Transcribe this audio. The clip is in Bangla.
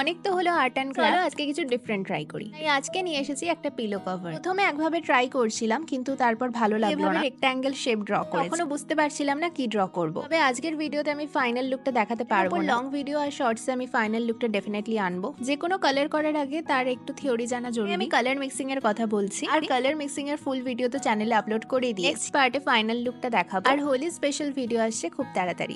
অনেক তো হলো আর্ট অ্যান্ড ক্রাফট আজকে কিছু ডিফারেন্ট ট্রাই করি তাই আজকে নিয়ে এসেছি একটা পিলো কভার প্রথমে একভাবে ট্রাই করছিলাম কিন্তু তারপর ভালো লাগলো না রেক্ট্যাঙ্গেল শেপ ড্র করে কখনো বুঝতে পারছিলাম না কি ড্র করব তবে আজকের ভিডিওতে আমি ফাইনাল লুকটা দেখাতে পারবো লং ভিডিও আর শর্টসে আমি ফাইনাল লুকটা ডেফিনেটলি আনবো যে কোনো কালার করার আগে তার একটু থিওরি জানা জরুরি আমি কালার মিক্সিং এর কথা বলছি আর কালার মিক্সিং এর ফুল ভিডিও তো চ্যানেলে আপলোড করে দিই নেক্সট পার্টে ফাইনাল লুকটা দেখাবো আর হোলি স্পেশাল ভিডিও আসছে খুব তাড়াতাড়ি